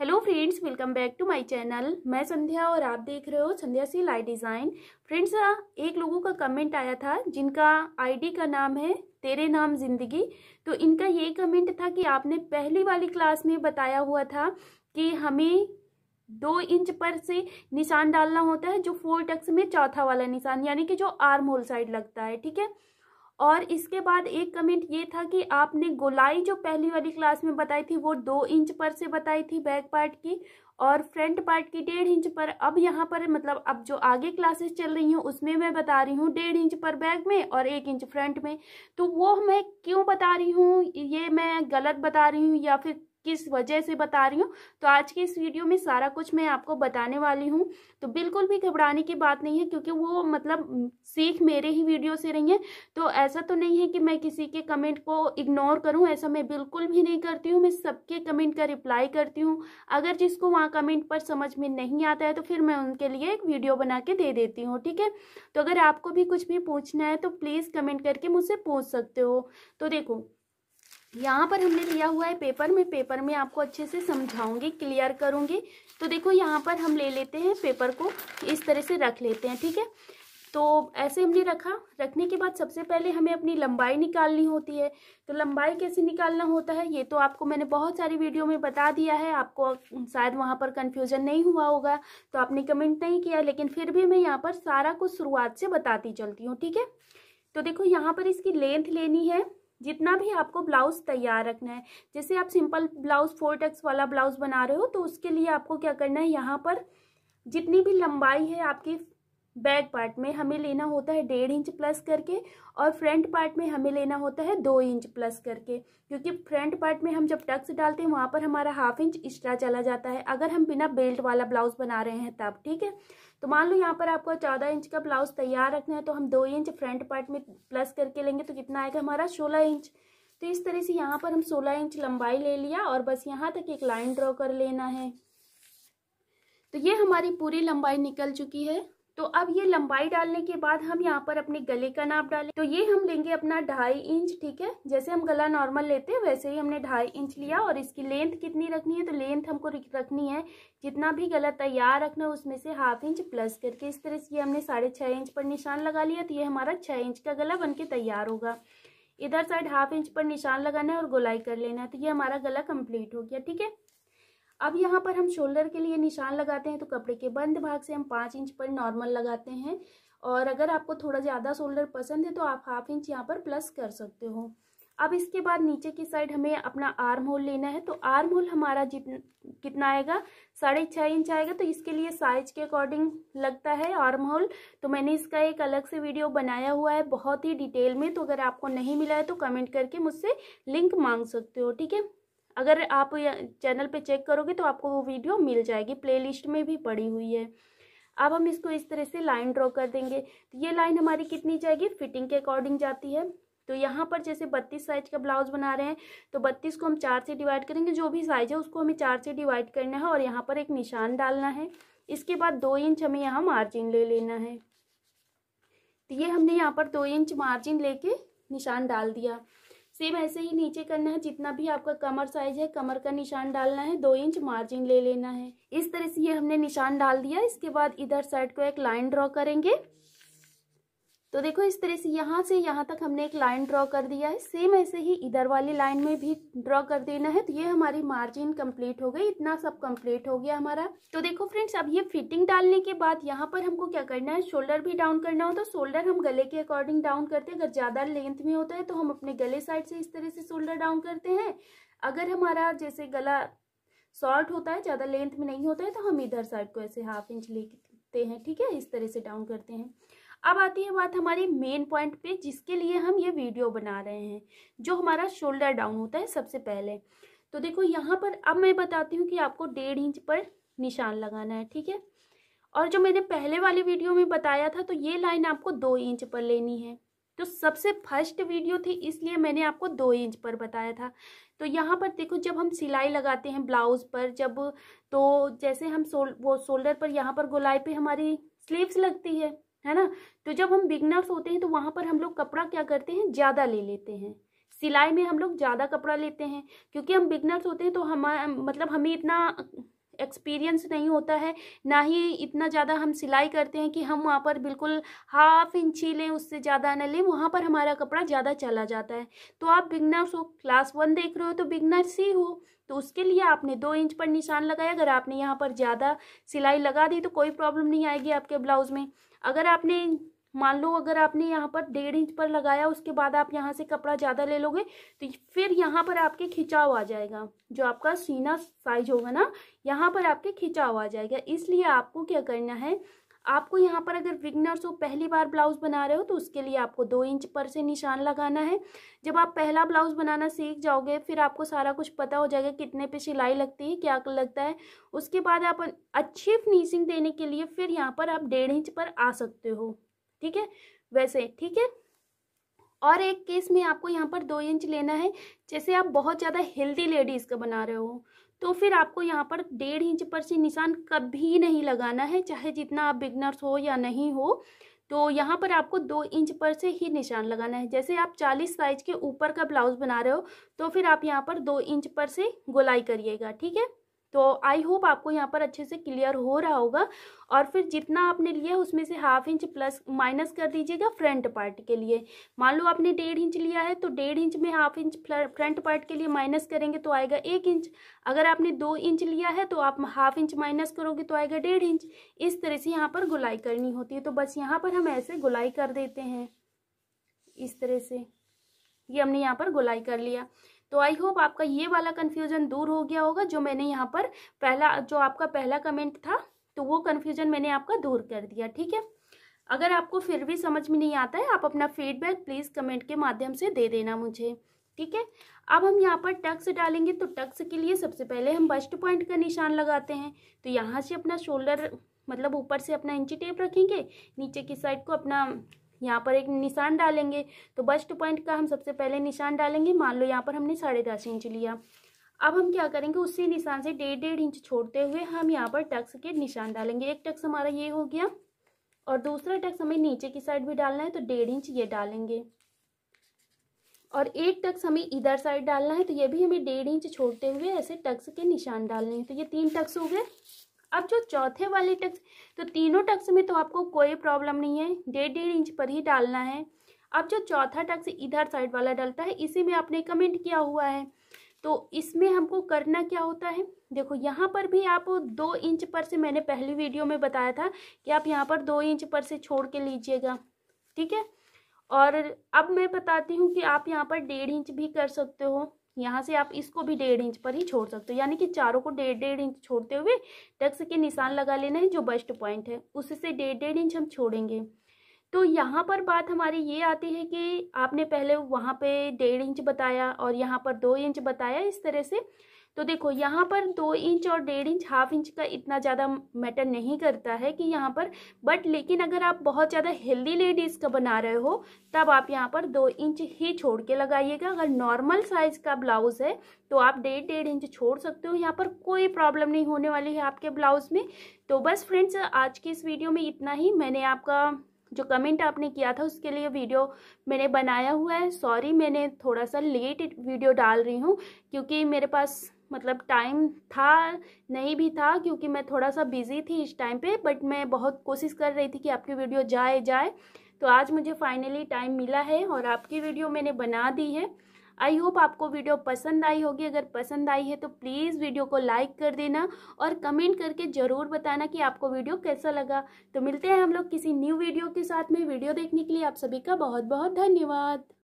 hello friends welcome back to my channel मैं संध्या और आप देख रहे हो संध्या सी लाई डिज़ाइन फ्रेंड्स एक लोगों का कमेंट आया था जिनका आईडी का नाम है तेरे नाम जिंदगी तो इनका ये कमेंट था कि आपने पहली वाली क्लास में बताया हुआ था कि हमें दो इंच पर से निशान डालना होता है जो फोर टक्स में चौथा वाला निशान यानी कि जो आर्म होल साइड लगता है ठीक है और इसके बाद एक कमेंट ये था कि आपने गोलाई जो पहली वाली क्लास में बताई थी वो दो इंच पर से बताई थी बैक पार्ट की और फ्रंट पार्ट की डेढ़ इंच पर अब यहाँ पर मतलब अब जो आगे क्लासेस चल रही हूँ उसमें मैं बता रही हूँ डेढ़ इंच पर बैक में और एक इंच फ्रंट में तो वो मैं क्यों बता रही हूँ ये मैं गलत बता रही हूँ या फिर किस वजह से बता रही हूँ तो आज के इस वीडियो में सारा कुछ मैं आपको बताने वाली हूँ तो बिल्कुल भी घबराने की बात नहीं है क्योंकि वो मतलब सीख मेरे ही वीडियो से रही है तो ऐसा तो नहीं है कि मैं किसी के कमेंट को इग्नोर करूँ ऐसा मैं बिल्कुल भी नहीं करती हूँ मैं सबके कमेंट का रिप्लाई करती हूँ अगर जिसको वहाँ कमेंट पर समझ में नहीं आता है तो फिर मैं उनके लिए एक वीडियो बना के दे देती हूँ ठीक है तो अगर आपको भी कुछ भी पूछना है तो प्लीज़ कमेंट करके मुझसे पूछ सकते हो तो देखो यहाँ पर हमने लिया हुआ है पेपर में पेपर में आपको अच्छे से समझाऊंगी क्लियर करूंगी तो देखो यहाँ पर हम ले लेते हैं पेपर को इस तरह से रख लेते हैं ठीक है तो ऐसे हमने रखा रखने के बाद सबसे पहले हमें अपनी लंबाई निकालनी होती है तो लंबाई कैसे निकालना होता है ये तो आपको मैंने बहुत सारी वीडियो में बता दिया है आपको शायद वहाँ पर कन्फ्यूजन नहीं हुआ होगा तो आपने कमेंट नहीं किया लेकिन फिर भी मैं यहाँ पर सारा कुछ शुरुआत से बताती चलती हूँ ठीक है तो देखो यहाँ पर इसकी लेंथ लेनी है जितना भी आपको ब्लाउज तैयार रखना है जैसे आप सिंपल ब्लाउज फोर टक्स वाला ब्लाउज बना रहे हो तो उसके लिए आपको क्या करना है यहाँ पर जितनी भी लंबाई है आपकी बैक पार्ट में हमें लेना होता है डेढ़ इंच प्लस करके और फ्रंट पार्ट में हमें लेना होता है दो इंच प्लस करके क्योंकि फ्रंट पार्ट में हम जब टक्स डालते हैं वहाँ पर हमारा हाफ इंच एक्स्ट्रा चला जाता है अगर हम बिना बेल्ट वाला ब्लाउज बना रहे हैं तब ठीक है तो मान लो यहाँ पर आपको चौदह इंच का ब्लाउज तैयार रखना है तो हम दो इंच फ्रंट पार्ट में प्लस करके लेंगे तो कितना आएगा हमारा सोलह इंच तो इस तरह से यहाँ पर हम सोलह इंच लंबाई ले लिया और बस यहाँ तक एक लाइन ड्रॉ कर लेना है तो ये हमारी पूरी लंबाई निकल चुकी है तो अब ये लंबाई डालने के बाद हम यहाँ पर अपने गले का नाप डालें तो ये हम लेंगे अपना ढाई इंच ठीक है जैसे हम गला नॉर्मल लेते हैं वैसे ही हमने ढाई इंच लिया और इसकी लेंथ कितनी रखनी है तो लेंथ हमको रखनी है जितना भी गला तैयार रखना है उसमें से हाफ इंच प्लस करके इस तरह से ये हमने साढ़े छः इंच पर निशान लगा लिया तो ये हमारा छः इंच का गला बन के तैयार होगा इधर साइड हाफ इंच पर निशान लगाना है और गोलाई कर लेना है तो ये हमारा गला कंप्लीट हो गया ठीक है अब यहाँ पर हम शोल्डर के लिए निशान लगाते हैं तो कपड़े के बंद भाग से हम पाँच इंच पर नॉर्मल लगाते हैं और अगर आपको थोड़ा ज़्यादा शोल्डर पसंद है तो आप हाफ इंच यहाँ पर प्लस कर सकते हो अब इसके बाद नीचे की साइड हमें अपना आर्म होल लेना है तो आर्म होल हमारा जितना कितना आएगा साढ़े छः इंच आएगा तो इसके लिए साइज के अकॉर्डिंग लगता है आर्म होल तो मैंने इसका एक अलग से वीडियो बनाया हुआ है बहुत ही डिटेल में तो अगर आपको नहीं मिला है तो कमेंट करके मुझसे लिंक मांग सकते हो ठीक है अगर आप चैनल पे चेक करोगे तो आपको वो वीडियो मिल जाएगी प्लेलिस्ट में भी पड़ी हुई है अब हम इसको इस तरह से लाइन ड्रॉ कर देंगे तो ये लाइन हमारी कितनी जाएगी फिटिंग के अकॉर्डिंग जाती है तो यहाँ पर जैसे बत्तीस साइज का ब्लाउज बना रहे हैं तो बत्तीस को हम चार से डिवाइड करेंगे जो भी साइज है उसको हमें चार से डिवाइड करना है और यहाँ पर एक निशान डालना है इसके बाद दो इंच हमें यहाँ मार्जिन ले लेना है तो ये हमने यहाँ पर दो इंच मार्जिन लेके निशान डाल दिया सेम ऐसे ही नीचे करना है जितना भी आपका कमर साइज है कमर का निशान डालना है दो इंच मार्जिन ले लेना है इस तरह से ये हमने निशान डाल दिया इसके बाद इधर साइड को एक लाइन ड्रॉ करेंगे तो देखो इस तरह से यहाँ से यहाँ तक हमने एक लाइन ड्रॉ कर दिया है सेम ऐसे ही इधर वाली लाइन में भी ड्रॉ कर देना है तो ये हमारी मार्जिन कंप्लीट हो गई इतना सब कंप्लीट हो गया हमारा तो देखो फ्रेंड्स अब ये फिटिंग डालने के बाद यहाँ पर हमको क्या करना है शोल्डर भी डाउन करना हो तो शोल्डर हम गले के अकॉर्डिंग डाउन करते हैं अगर ज़्यादा लेंथ में होता है तो हम अपने गले साइड से इस तरह से शोल्डर डाउन करते हैं अगर हमारा जैसे गला शॉर्ट होता है ज़्यादा लेंथ में नहीं होता है तो हम इधर साइड को ऐसे हाफ इंच लेते हैं ठीक है इस तरह से डाउन करते हैं अब आती है बात हमारी मेन पॉइंट पे जिसके लिए हम ये वीडियो बना रहे हैं जो हमारा शोल्डर डाउन होता है सबसे पहले तो देखो यहाँ पर अब मैं बताती हूँ कि आपको डेढ़ इंच पर निशान लगाना है ठीक है और जो मैंने पहले वाली वीडियो में बताया था तो ये लाइन आपको दो इंच पर लेनी है तो सबसे फर्स्ट वीडियो थी इसलिए मैंने आपको दो इंच पर बताया था तो यहाँ पर देखो जब हम सिलाई लगाते हैं ब्लाउज़ पर जब तो जैसे हम सोल वो शोल्डर पर यहाँ पर गोलाई पे हमारी स्लीव्स लगती है है ना तो जब हम बिगनर्स होते हैं तो वहाँ पर हम लोग कपड़ा क्या करते हैं ज़्यादा ले लेते हैं सिलाई में हम लोग ज़्यादा कपड़ा लेते हैं क्योंकि हम बिगनर्स होते हैं तो हम मतलब हमें इतना एक्सपीरियंस नहीं होता है ना ही इतना ज़्यादा हम सिलाई करते हैं कि हम वहाँ पर बिल्कुल हाफ इंच ही लें उससे ज़्यादा ना लें वहाँ पर हमारा कपड़ा ज़्यादा चला जाता है तो आप बिगनर्स हो क्लास वन देख रहे हो तो बिगनर्स ही हो तो उसके लिए आपने दो इंच पर निशान लगाया अगर आपने यहाँ पर ज़्यादा सिलाई लगा दी तो कोई प्रॉब्लम नहीं आएगी आपके ब्लाउज़ में अगर आपने मान लो अगर आपने यहाँ पर डेढ़ इंच पर लगाया उसके बाद आप यहाँ से कपड़ा ज़्यादा ले लोगे तो फिर यहाँ पर आपके खिंचाव आ जाएगा जो आपका सीना साइज होगा ना यहाँ पर आपके खिंचाव आ जाएगा इसलिए आपको क्या करना है आपको यहाँ पर अगर बिगनर्स हो पहली बार ब्लाउज बना रहे हो तो उसके लिए आपको दो इंच पर से निशान लगाना है जब आप पहला ब्लाउज बनाना सीख जाओगे फिर आपको सारा कुछ पता हो जाएगा कितने पे सिलाई लगती है क्या लगता है उसके बाद आप अच्छी फिनिशिंग देने के लिए फिर यहाँ पर आप डेढ़ इंच पर आ सकते हो ठीक है वैसे ठीक है और एक केस में आपको यहाँ पर दो इंच लेना है जैसे आप बहुत ज़्यादा हेल्दी लेडीज़ का बना रहे हो तो फिर आपको यहाँ पर डेढ़ इंच पर से निशान कभी नहीं लगाना है चाहे जितना आप बिगनर्स हो या नहीं हो तो यहाँ पर आपको दो इंच पर से ही निशान लगाना है जैसे आप चालीस साइज के ऊपर का ब्लाउज बना रहे हो तो फिर आप यहाँ पर दो इंच पर से गोलाई करिएगा ठीक है तो आई होप आपको यहाँ पर अच्छे से क्लियर हो रहा होगा और फिर जितना आपने लिया उसमें से हाफ इंच प्लस माइनस कर दीजिएगा फ्रंट पार्ट के लिए मान लो आपने डेढ़ इंच लिया है तो डेढ़ इंच में हाफ इंच फ्रंट पार्ट के लिए माइनस करेंगे तो आएगा एक इंच अगर आपने दो इंच लिया है तो आप हाफ इंच माइनस करोगे तो आएगा डेढ़ इंच इस तरह से यहाँ पर गुलाई करनी होती है तो बस यहाँ पर हम ऐसे गुलाई कर देते हैं इस तरह से ये हमने यहाँ पर गुलाई कर लिया तो आई होप आपका ये वाला कन्फ्यूज़न दूर हो गया होगा जो मैंने यहाँ पर पहला जो आपका पहला कमेंट था तो वो कन्फ्यूज़न मैंने आपका दूर कर दिया ठीक है अगर आपको फिर भी समझ में नहीं आता है आप अपना फीडबैक प्लीज़ कमेंट के माध्यम से दे देना मुझे ठीक है अब हम यहाँ पर टक्स डालेंगे तो टक्स के लिए सबसे पहले हम बस्ट पॉइंट का निशान लगाते हैं तो यहाँ से अपना शोल्डर मतलब ऊपर से अपना इंची टेप रखेंगे नीचे की साइड को अपना यहाँ पर एक निशान डालेंगे तो बस्ट पॉइंट का हम सबसे पहले निशान डालेंगे मान लो यहाँ पर हमने साढ़े दस इंच लिया अब हम क्या करेंगे उसी निशान से डेढ़ डेढ़ इंच छोड़ते हुए हम यहाँ पर टक्स के निशान डालेंगे एक टक्स हमारा ये हो गया और दूसरा टक्स हमें नीचे की साइड भी डालना है तो डेढ़ इंच ये डालेंगे और एक टक्स हमें इधर साइड डालना है तो ये भी हमें डेढ़ इंच छोड़ते हुए ऐसे टक्स के निशान डालने हैं तो ये तीन टक्स हो गए अब जो चौथे वाले टक्स तो तीनों टक्स में तो आपको कोई प्रॉब्लम नहीं है डेढ़ डेढ़ इंच पर ही डालना है अब जो चौथा टक्स इधर साइड वाला डालता है इसी में आपने कमेंट किया हुआ है तो इसमें हमको करना क्या होता है देखो यहाँ पर भी आप दो इंच पर से मैंने पहली वीडियो में बताया था कि आप यहाँ पर दो इंच पर से छोड़ के लीजिएगा ठीक है और अब मैं बताती हूँ कि आप यहाँ पर डेढ़ इंच भी कर सकते हो यहाँ से आप इसको भी डेढ़ इंच पर ही छोड़ सकते हो यानी कि चारों को डेढ़ डेढ़ इंच छोड़ते हुए टक्स के निशान लगा लेना है जो बस्ट पॉइंट है उससे डेढ़ डेढ़ इंच हम छोड़ेंगे तो यहाँ पर बात हमारी ये आती है कि आपने पहले वहाँ पे डेढ़ इंच बताया और यहाँ पर दो इंच बताया इस तरह से तो देखो यहाँ पर दो इंच और डेढ़ इंच हाफ इंच का इतना ज़्यादा मैटर नहीं करता है कि यहाँ पर बट लेकिन अगर आप बहुत ज़्यादा हेल्दी लेडीज़ का बना रहे हो तब आप यहाँ पर दो इंच ही छोड़ के लगाइएगा अगर नॉर्मल साइज़ का ब्लाउज़ है तो आप डेढ़ डेढ़ इंच छोड़ सकते हो यहाँ पर कोई प्रॉब्लम नहीं होने वाली है आपके ब्लाउज़ में तो बस फ्रेंड्स आज की इस वीडियो में इतना ही मैंने आपका जो कमेंट आपने किया था उसके लिए वीडियो मैंने बनाया हुआ है सॉरी मैंने थोड़ा सा लेट वीडियो डाल रही हूँ क्योंकि मेरे पास मतलब टाइम था नहीं भी था क्योंकि मैं थोड़ा सा बिज़ी थी इस टाइम पे बट मैं बहुत कोशिश कर रही थी कि आपकी वीडियो जाए जाए तो आज मुझे फाइनली टाइम मिला है और आपकी वीडियो मैंने बना दी है आई होप आपको वीडियो पसंद आई होगी अगर पसंद आई है तो प्लीज़ वीडियो को लाइक कर देना और कमेंट करके ज़रूर बताना कि आपको वीडियो कैसा लगा तो मिलते हैं हम लोग किसी न्यू वीडियो के साथ में वीडियो देखने के लिए आप सभी का बहुत बहुत धन्यवाद